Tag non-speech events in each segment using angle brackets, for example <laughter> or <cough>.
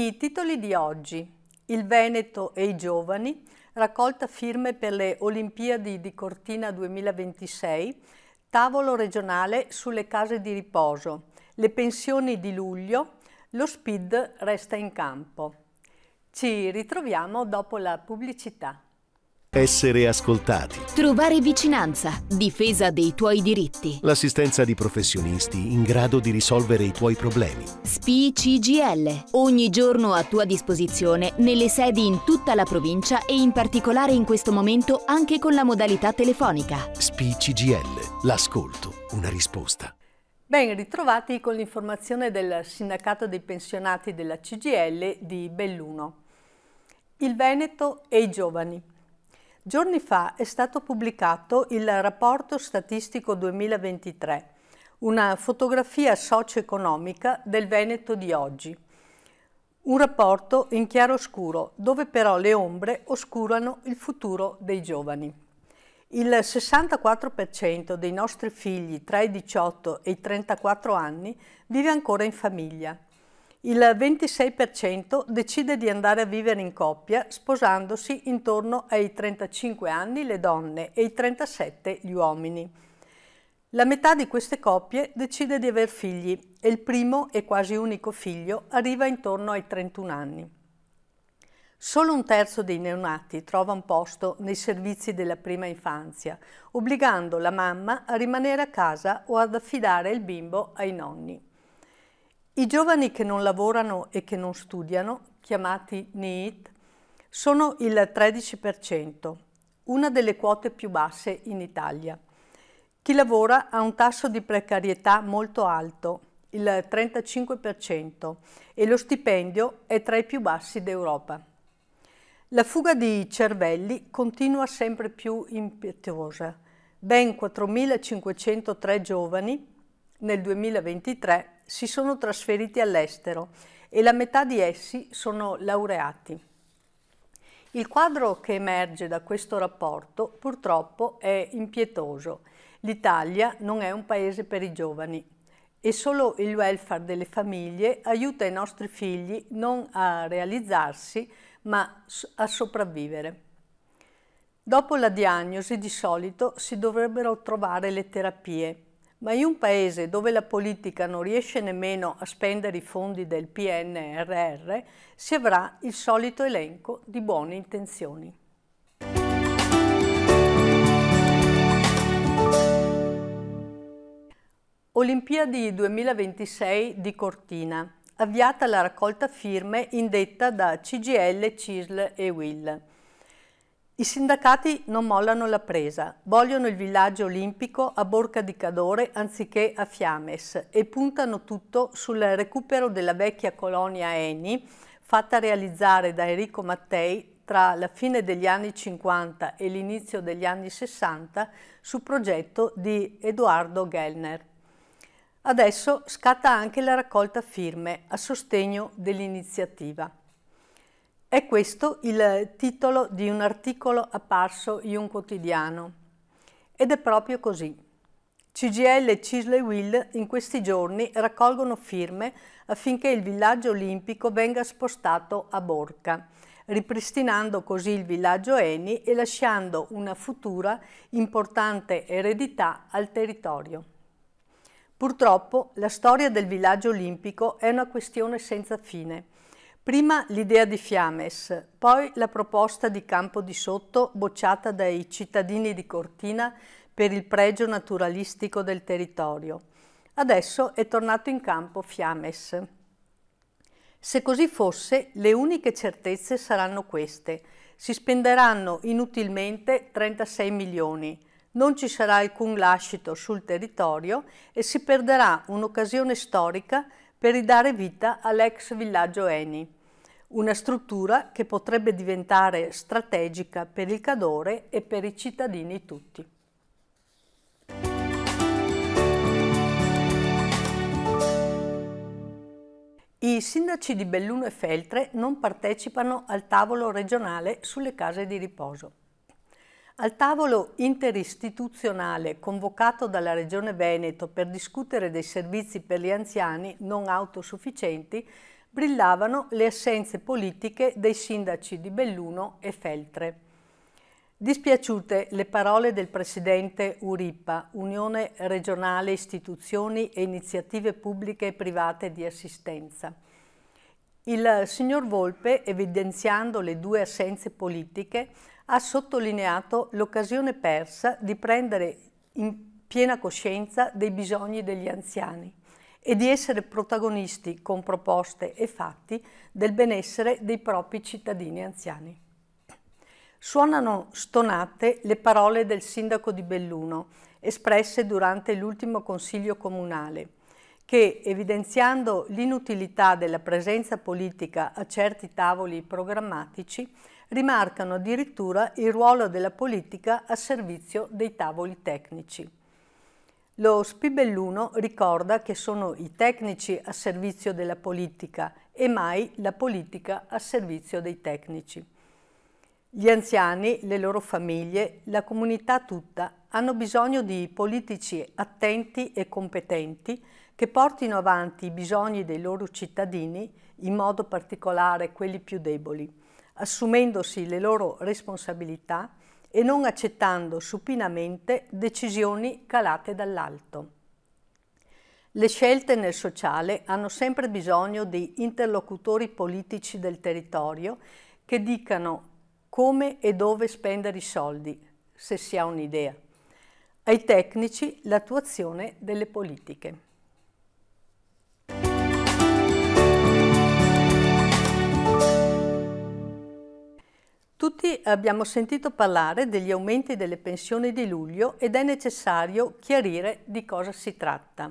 I titoli di oggi. Il Veneto e i giovani, raccolta firme per le Olimpiadi di Cortina 2026, tavolo regionale sulle case di riposo, le pensioni di luglio, lo SPID resta in campo. Ci ritroviamo dopo la pubblicità. Essere ascoltati. Trovare vicinanza. Difesa dei tuoi diritti. L'assistenza di professionisti in grado di risolvere i tuoi problemi. SPI Ogni giorno a tua disposizione nelle sedi in tutta la provincia e in particolare in questo momento anche con la modalità telefonica. SPI L'ascolto. Una risposta. Ben ritrovati con l'informazione del Sindacato dei Pensionati della CGL di Belluno. Il Veneto e i giovani. Giorni fa è stato pubblicato il rapporto statistico 2023, una fotografia socio-economica del Veneto di oggi. Un rapporto in chiaroscuro, dove però le ombre oscurano il futuro dei giovani. Il 64% dei nostri figli tra i 18 e i 34 anni vive ancora in famiglia il 26% decide di andare a vivere in coppia sposandosi intorno ai 35 anni le donne e i 37 gli uomini. La metà di queste coppie decide di aver figli e il primo e quasi unico figlio arriva intorno ai 31 anni. Solo un terzo dei neonati trova un posto nei servizi della prima infanzia, obbligando la mamma a rimanere a casa o ad affidare il bimbo ai nonni. I giovani che non lavorano e che non studiano, chiamati NEET, sono il 13%, una delle quote più basse in Italia. Chi lavora ha un tasso di precarietà molto alto, il 35%, e lo stipendio è tra i più bassi d'Europa. La fuga di cervelli continua sempre più impetuosa. Ben 4.503 giovani nel 2023 si sono trasferiti all'estero e la metà di essi sono laureati. Il quadro che emerge da questo rapporto purtroppo è impietoso. L'Italia non è un paese per i giovani e solo il welfare delle famiglie aiuta i nostri figli non a realizzarsi ma a sopravvivere. Dopo la diagnosi di solito si dovrebbero trovare le terapie ma in un paese dove la politica non riesce nemmeno a spendere i fondi del PNRR, si avrà il solito elenco di buone intenzioni. Olimpiadi 2026 di Cortina, avviata la raccolta firme indetta da CGL, CISL e WILL. I sindacati non mollano la presa, vogliono il villaggio olimpico a Borca di Cadore anziché a Fiames e puntano tutto sul recupero della vecchia colonia Eni, fatta realizzare da Enrico Mattei tra la fine degli anni 50 e l'inizio degli anni 60 su progetto di Edoardo Gellner. Adesso scatta anche la raccolta firme a sostegno dell'iniziativa. È questo il titolo di un articolo apparso in un quotidiano. Ed è proprio così. CGL e Cisle Will in questi giorni raccolgono firme affinché il villaggio olimpico venga spostato a Borca, ripristinando così il villaggio Eni e lasciando una futura importante eredità al territorio. Purtroppo la storia del villaggio olimpico è una questione senza fine Prima l'idea di Fiames, poi la proposta di Campo di Sotto bocciata dai cittadini di Cortina per il pregio naturalistico del territorio. Adesso è tornato in campo Fiames. Se così fosse, le uniche certezze saranno queste. Si spenderanno inutilmente 36 milioni, non ci sarà alcun lascito sul territorio e si perderà un'occasione storica per ridare vita all'ex villaggio Eni una struttura che potrebbe diventare strategica per il Cadore e per i cittadini tutti. I sindaci di Belluno e Feltre non partecipano al tavolo regionale sulle case di riposo. Al tavolo interistituzionale convocato dalla Regione Veneto per discutere dei servizi per gli anziani non autosufficienti brillavano le assenze politiche dei sindaci di Belluno e Feltre. Dispiaciute le parole del presidente Uripa, Unione Regionale Istituzioni e Iniziative Pubbliche e Private di Assistenza. Il signor Volpe, evidenziando le due assenze politiche, ha sottolineato l'occasione persa di prendere in piena coscienza dei bisogni degli anziani e di essere protagonisti con proposte e fatti del benessere dei propri cittadini anziani. Suonano stonate le parole del sindaco di Belluno, espresse durante l'ultimo consiglio comunale, che, evidenziando l'inutilità della presenza politica a certi tavoli programmatici, rimarcano addirittura il ruolo della politica a servizio dei tavoli tecnici. Lo Spibelluno ricorda che sono i tecnici a servizio della politica e mai la politica a servizio dei tecnici. Gli anziani, le loro famiglie, la comunità tutta hanno bisogno di politici attenti e competenti che portino avanti i bisogni dei loro cittadini, in modo particolare quelli più deboli, assumendosi le loro responsabilità e non accettando supinamente decisioni calate dall'alto. Le scelte nel sociale hanno sempre bisogno di interlocutori politici del territorio che dicano come e dove spendere i soldi, se si ha un'idea. Ai tecnici l'attuazione delle politiche. Tutti abbiamo sentito parlare degli aumenti delle pensioni di luglio ed è necessario chiarire di cosa si tratta.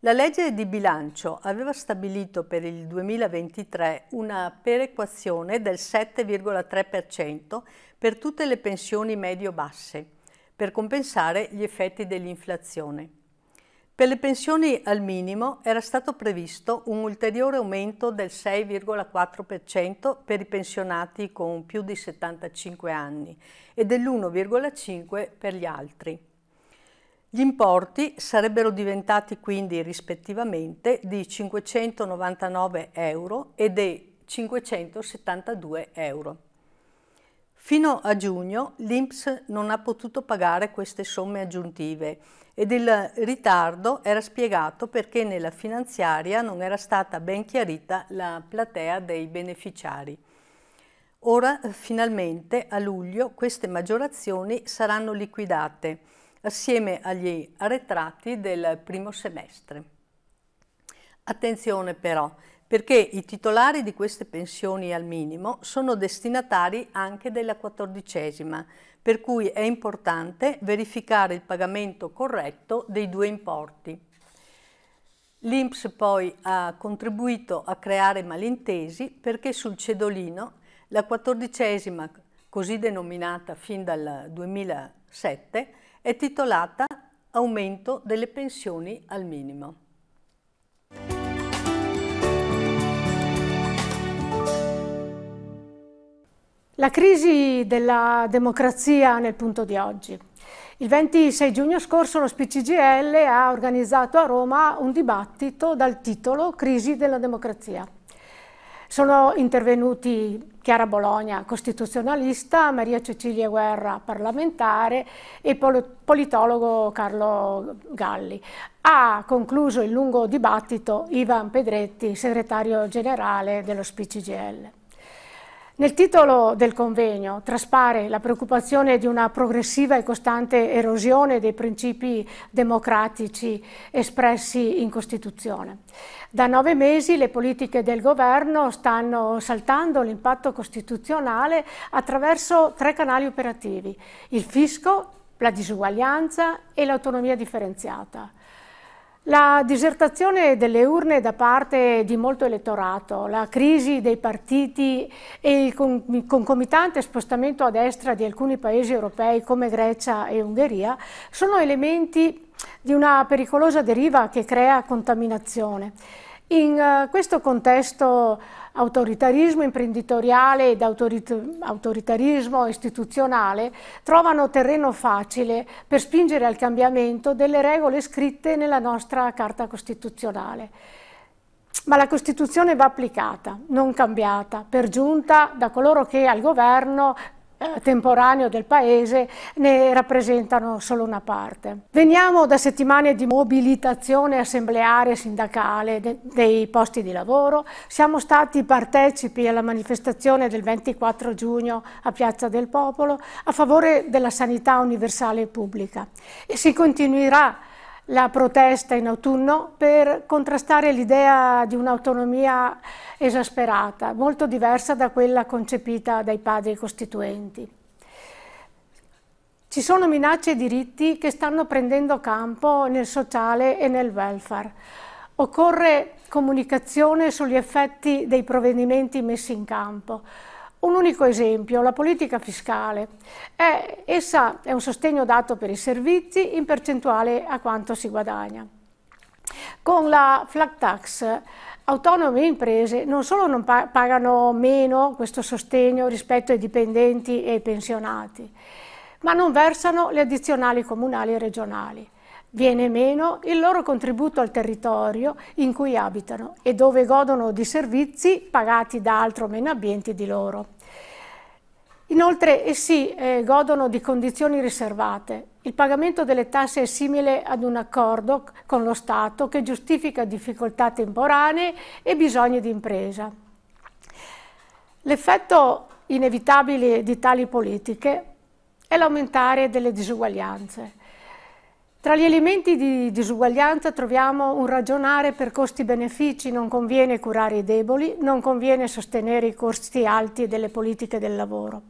La legge di bilancio aveva stabilito per il 2023 una perequazione del 7,3% per tutte le pensioni medio-basse, per compensare gli effetti dell'inflazione. Per le pensioni al minimo era stato previsto un ulteriore aumento del 6,4% per i pensionati con più di 75 anni e dell'1,5% per gli altri. Gli importi sarebbero diventati quindi rispettivamente di 599 euro e di 572 euro. Fino a giugno l'INPS non ha potuto pagare queste somme aggiuntive ed il ritardo era spiegato perché nella finanziaria non era stata ben chiarita la platea dei beneficiari. Ora, finalmente, a luglio, queste maggiorazioni saranno liquidate assieme agli arretrati del primo semestre. Attenzione però, perché i titolari di queste pensioni al minimo sono destinatari anche della quattordicesima, per cui è importante verificare il pagamento corretto dei due importi. L'INPS poi ha contribuito a creare malintesi perché sul cedolino la quattordicesima, così denominata fin dal 2007, è titolata Aumento delle pensioni al minimo. La crisi della democrazia nel punto di oggi. Il 26 giugno scorso lo SPCGL ha organizzato a Roma un dibattito dal titolo Crisi della democrazia. Sono intervenuti Chiara Bologna, costituzionalista, Maria Cecilia Guerra, parlamentare e politologo Carlo Galli. Ha concluso il lungo dibattito Ivan Pedretti, segretario generale dello SPCGL. Nel titolo del convegno traspare la preoccupazione di una progressiva e costante erosione dei principi democratici espressi in Costituzione. Da nove mesi le politiche del governo stanno saltando l'impatto costituzionale attraverso tre canali operativi, il fisco, la disuguaglianza e l'autonomia differenziata. La disertazione delle urne da parte di molto elettorato, la crisi dei partiti e il concomitante spostamento a destra di alcuni paesi europei come Grecia e Ungheria sono elementi di una pericolosa deriva che crea contaminazione. In eh, questo contesto autoritarismo imprenditoriale ed autoritarismo istituzionale trovano terreno facile per spingere al cambiamento delle regole scritte nella nostra Carta Costituzionale. Ma la Costituzione va applicata, non cambiata, per giunta da coloro che al governo eh, temporaneo del paese ne rappresentano solo una parte. Veniamo da settimane di mobilitazione assembleare e sindacale dei posti di lavoro, siamo stati partecipi alla manifestazione del 24 giugno a Piazza del Popolo a favore della sanità universale e pubblica e si continuerà la protesta in autunno per contrastare l'idea di un'autonomia esasperata, molto diversa da quella concepita dai padri costituenti. Ci sono minacce ai diritti che stanno prendendo campo nel sociale e nel welfare. Occorre comunicazione sugli effetti dei provvedimenti messi in campo. Un unico esempio, la politica fiscale. È, essa è un sostegno dato per i servizi in percentuale a quanto si guadagna. Con la flat tax autonomi e imprese non solo non pagano meno questo sostegno rispetto ai dipendenti e ai pensionati, ma non versano le addizionali comunali e regionali. Viene meno il loro contributo al territorio in cui abitano e dove godono di servizi pagati da altro meno ambienti di loro. Inoltre essi eh, eh, godono di condizioni riservate. Il pagamento delle tasse è simile ad un accordo con lo Stato che giustifica difficoltà temporanee e bisogni di impresa. L'effetto inevitabile di tali politiche è l'aumentare delle disuguaglianze tra gli elementi di disuguaglianza troviamo un ragionare per costi-benefici, non conviene curare i deboli, non conviene sostenere i costi alti delle politiche del lavoro.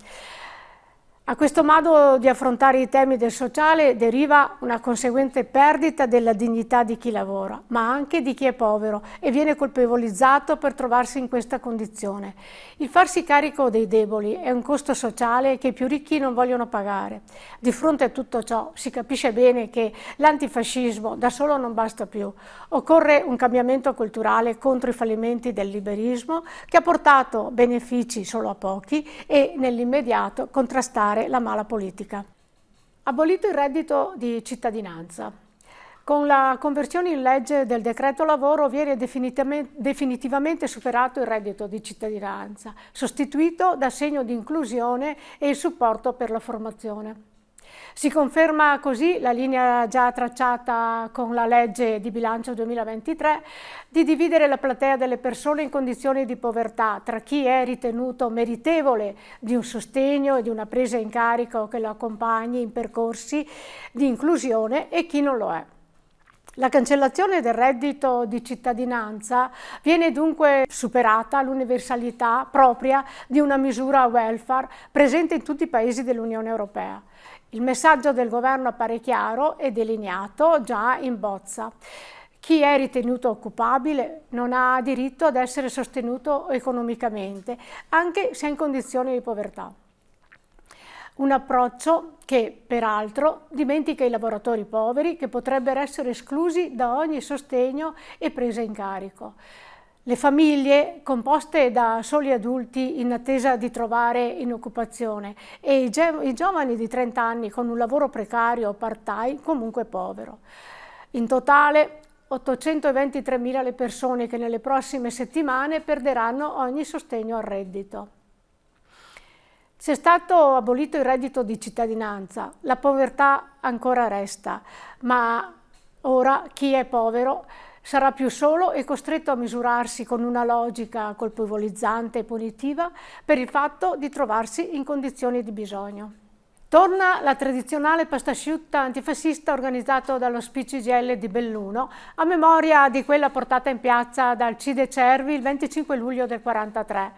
A questo modo di affrontare i temi del sociale deriva una conseguente perdita della dignità di chi lavora, ma anche di chi è povero e viene colpevolizzato per trovarsi in questa condizione. Il farsi carico dei deboli è un costo sociale che i più ricchi non vogliono pagare. Di fronte a tutto ciò si capisce bene che l'antifascismo da solo non basta più. Occorre un cambiamento culturale contro i fallimenti del liberismo che ha portato benefici solo a pochi e nell'immediato contrastare fare la mala politica. Abolito il reddito di cittadinanza. Con la conversione in legge del decreto lavoro viene definitivamente superato il reddito di cittadinanza, sostituito da segno di inclusione e il supporto per la formazione. Si conferma così la linea già tracciata con la legge di bilancio 2023 di dividere la platea delle persone in condizioni di povertà tra chi è ritenuto meritevole di un sostegno e di una presa in carico che lo accompagni in percorsi di inclusione e chi non lo è. La cancellazione del reddito di cittadinanza viene dunque superata l'universalità propria di una misura welfare presente in tutti i paesi dell'Unione Europea. Il messaggio del governo appare chiaro e delineato già in bozza. Chi è ritenuto occupabile non ha diritto ad essere sostenuto economicamente, anche se in condizioni di povertà. Un approccio che, peraltro, dimentica i lavoratori poveri che potrebbero essere esclusi da ogni sostegno e presa in carico. Le famiglie composte da soli adulti in attesa di trovare in occupazione e i, i giovani di 30 anni con un lavoro precario o part-time comunque povero. In totale 823.000 le persone che nelle prossime settimane perderanno ogni sostegno al reddito. Se è stato abolito il reddito di cittadinanza, la povertà ancora resta, ma ora chi è povero sarà più solo e costretto a misurarsi con una logica colpevolizzante e punitiva per il fatto di trovarsi in condizioni di bisogno. Torna la tradizionale pasta asciutta antifascista organizzata dallo GL di Belluno a memoria di quella portata in piazza dal Cide Cervi il 25 luglio del 1943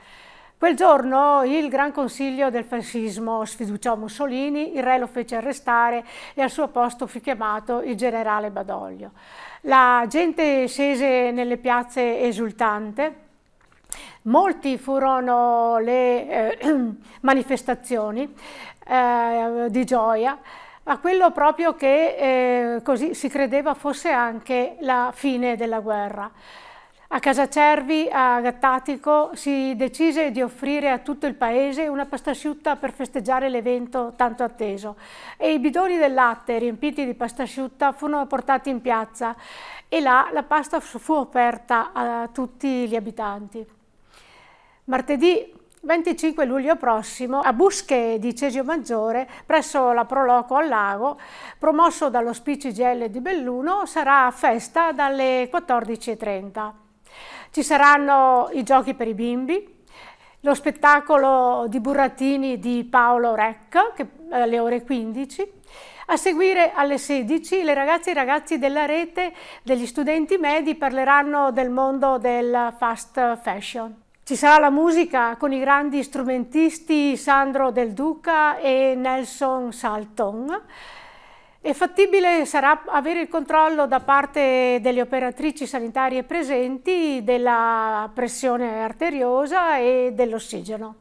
Quel giorno il Gran Consiglio del fascismo sfiduciò Mussolini, il re lo fece arrestare e al suo posto fu chiamato il generale Badoglio. La gente scese nelle piazze esultante, molti furono le eh, <clears throat> manifestazioni eh, di gioia, a quello proprio che eh, così si credeva fosse anche la fine della guerra. A Casa Cervi, a Gattatico, si decise di offrire a tutto il paese una pasta asciutta per festeggiare l'evento tanto atteso e i bidoni del latte riempiti di pasta asciutta furono portati in piazza e là la pasta fu offerta a tutti gli abitanti. Martedì 25 luglio prossimo a Busche di Cesio Maggiore presso la Proloco al Lago, promosso dallo GL di Belluno, sarà a festa dalle 14.30. Ci saranno i giochi per i bimbi, lo spettacolo di burattini di Paolo Rec che, alle ore 15. A seguire alle 16 le ragazze e i ragazzi della rete degli studenti medi parleranno del mondo del fast fashion. Ci sarà la musica con i grandi strumentisti Sandro Del Duca e Nelson Salton. È fattibile sarà avere il controllo da parte delle operatrici sanitarie presenti della pressione arteriosa e dell'ossigeno.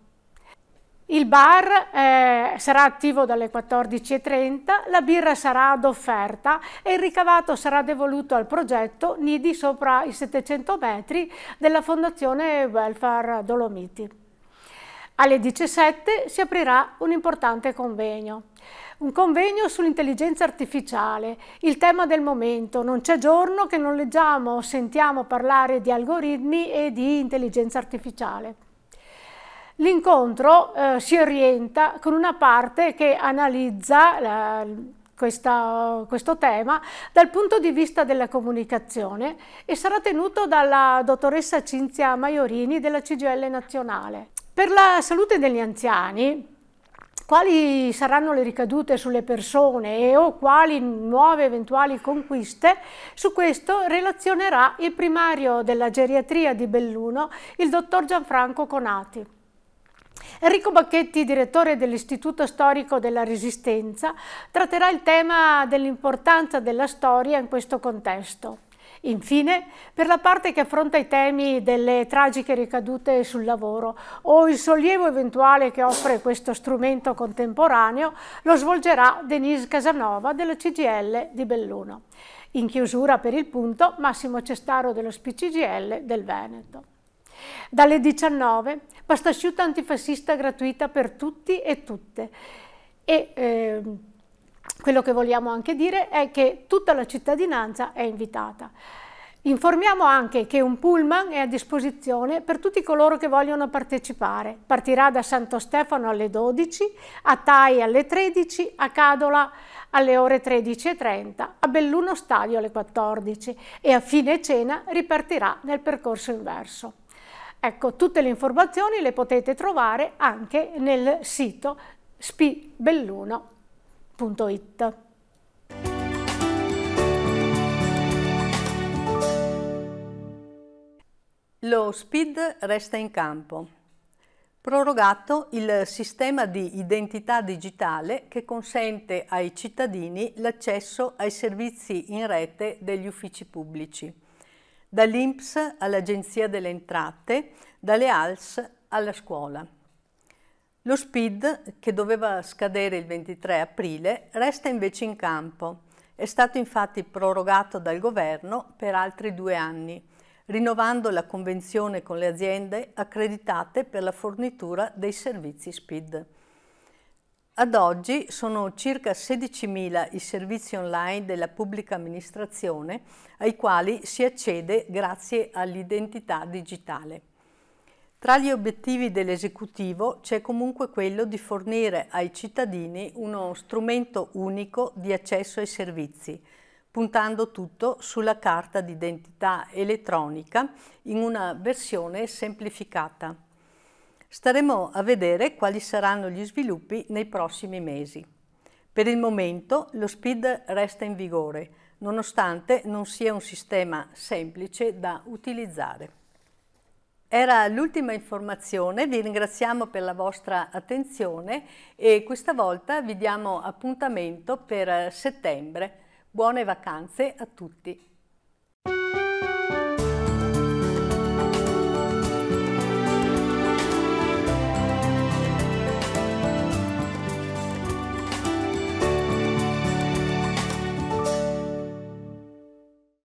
Il bar eh, sarà attivo dalle 14.30, la birra sarà ad offerta e il ricavato sarà devoluto al progetto Nidi sopra i 700 metri della Fondazione Welfare Dolomiti. Alle 17 si aprirà un importante convegno. Un convegno sull'intelligenza artificiale, il tema del momento. Non c'è giorno che non leggiamo o sentiamo parlare di algoritmi e di intelligenza artificiale. L'incontro eh, si orienta con una parte che analizza la, questa, questo tema dal punto di vista della comunicazione e sarà tenuto dalla dottoressa Cinzia Maiorini della CGL nazionale. Per la salute degli anziani, quali saranno le ricadute sulle persone e o quali nuove eventuali conquiste, su questo relazionerà il primario della geriatria di Belluno, il dottor Gianfranco Conati. Enrico Bacchetti, direttore dell'Istituto Storico della Resistenza, tratterà il tema dell'importanza della storia in questo contesto. Infine, per la parte che affronta i temi delle tragiche ricadute sul lavoro o il sollievo eventuale che offre questo strumento contemporaneo, lo svolgerà Denise Casanova della CGL di Belluno. In chiusura per il punto Massimo Cestaro dello SPCGL del Veneto. Dalle 19 pasta asciutta antifascista gratuita per tutti e tutte. E, eh, quello che vogliamo anche dire è che tutta la cittadinanza è invitata. Informiamo anche che un pullman è a disposizione per tutti coloro che vogliono partecipare. Partirà da Santo Stefano alle 12, a Tai alle 13, a Cadola alle ore 13.30, a Belluno Stadio alle 14 e a fine cena ripartirà nel percorso inverso. Ecco, tutte le informazioni le potete trovare anche nel sito spibelluno.com www.radioradioradio.it. Lo SPID resta in campo. Prorogato il sistema di identità digitale che consente ai cittadini l'accesso ai servizi in rete degli uffici pubblici, dall'INPS all'Agenzia delle Entrate, dalle ALS alla scuola. Lo SPID, che doveva scadere il 23 aprile, resta invece in campo. È stato infatti prorogato dal governo per altri due anni, rinnovando la convenzione con le aziende accreditate per la fornitura dei servizi SPID. Ad oggi sono circa 16.000 i servizi online della pubblica amministrazione ai quali si accede grazie all'identità digitale. Tra gli obiettivi dell'esecutivo c'è comunque quello di fornire ai cittadini uno strumento unico di accesso ai servizi, puntando tutto sulla carta d'identità elettronica in una versione semplificata. Staremo a vedere quali saranno gli sviluppi nei prossimi mesi. Per il momento lo SPID resta in vigore, nonostante non sia un sistema semplice da utilizzare. Era l'ultima informazione, vi ringraziamo per la vostra attenzione e questa volta vi diamo appuntamento per eh, settembre. Buone vacanze a tutti!